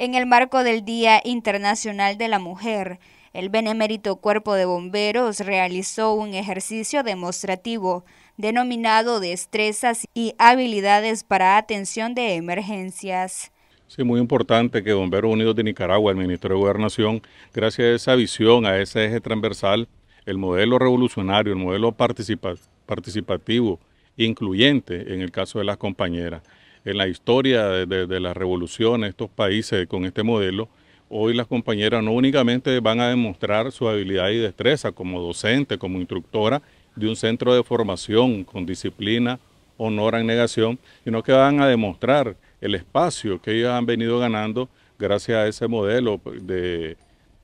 en el marco del Día Internacional de la Mujer. El benemérito cuerpo de bomberos realizó un ejercicio demostrativo denominado Destrezas y Habilidades para Atención de Emergencias. Sí, muy importante que Bomberos Unidos de Nicaragua, el Ministerio de Gobernación, gracias a esa visión, a ese eje transversal, el modelo revolucionario, el modelo participativo, incluyente en el caso de las compañeras en la historia de, la revolución estos países con este modelo, hoy las compañeras no únicamente van a demostrar su habilidad y destreza como docente, como instructora de un centro de formación con disciplina, honor a negación, sino que van a demostrar el espacio que ellas han venido ganando gracias a ese modelo de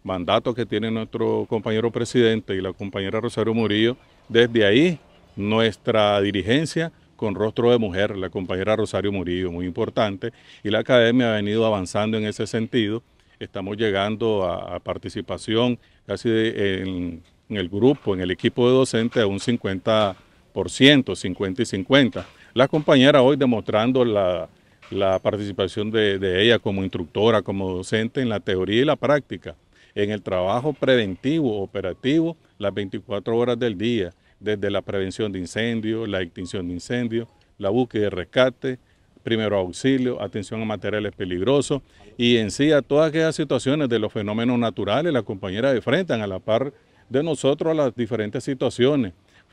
mandato que tiene nuestro compañero presidente y la compañera Rosario Murillo. Desde ahí, nuestra dirigencia con rostro de mujer, la compañera Rosario Murillo, muy importante, y la academia ha venido avanzando en ese sentido. Estamos llegando a, participación casi en, el grupo, en el equipo de docentes, a un 50%, 50 y 50. La compañera hoy demostrando la, participación de, de ella como instructora, como docente en la teoría y la práctica, en el trabajo preventivo, operativo, las 24 horas del día desde la prevención de incendios, la extinción de incendios, la búsqueda de rescate, primero auxilio, atención a materiales peligrosos y en sí a todas aquellas situaciones de los fenómenos naturales, las compañeras enfrentan a la par de nosotros las diferentes situaciones.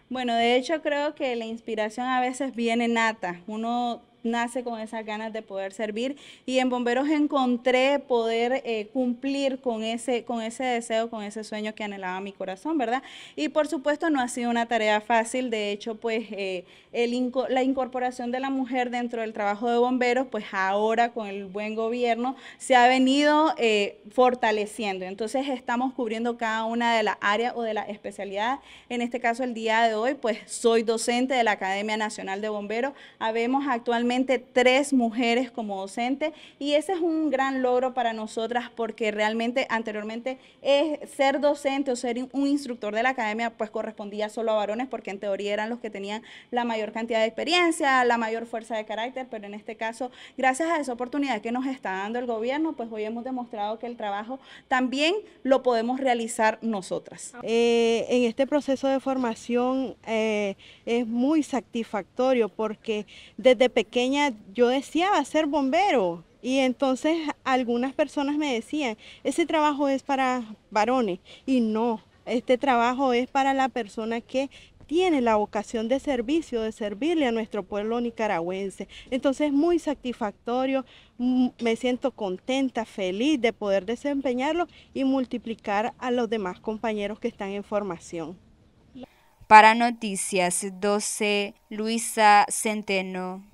Bueno, de hecho creo que la inspiración a veces viene nata. Uno nace con esas ganas de poder servir y en Bomberos encontré poder eh, cumplir con ese, con ese deseo, con ese sueño que anhelaba mi corazón, ¿verdad? Y por supuesto no ha sido una tarea fácil, de hecho pues eh, el la incorporación de la mujer dentro del trabajo de bomberos pues ahora con el buen gobierno se ha venido eh, fortaleciendo, entonces estamos cubriendo cada una de las áreas o de las especialidades, en este caso el día de hoy pues soy docente de la Academia Nacional de Bomberos, habemos actualmente tres mujeres como docente y ese es un gran logro para nosotras porque realmente anteriormente ser docente o ser un instructor de la academia pues correspondía solo a varones porque en teoría eran los que tenían la mayor cantidad de experiencia, la mayor fuerza de carácter, pero en este caso, gracias a esa oportunidad que nos está dando el gobierno, pues hoy hemos demostrado que el trabajo también lo podemos realizar nosotras. Eh, en este proceso de formación eh, es muy satisfactorio porque desde pequeño yo deseaba ser bombero y entonces algunas personas me decían, ese trabajo es para varones y no, este trabajo es para la persona que tiene la vocación de servicio, de servirle a nuestro pueblo nicaragüense. Entonces es muy satisfactorio, mm, me siento contenta, feliz de poder desempeñarlo y multiplicar a los demás compañeros que están en formación. Para Noticias 12, Luisa Centeno.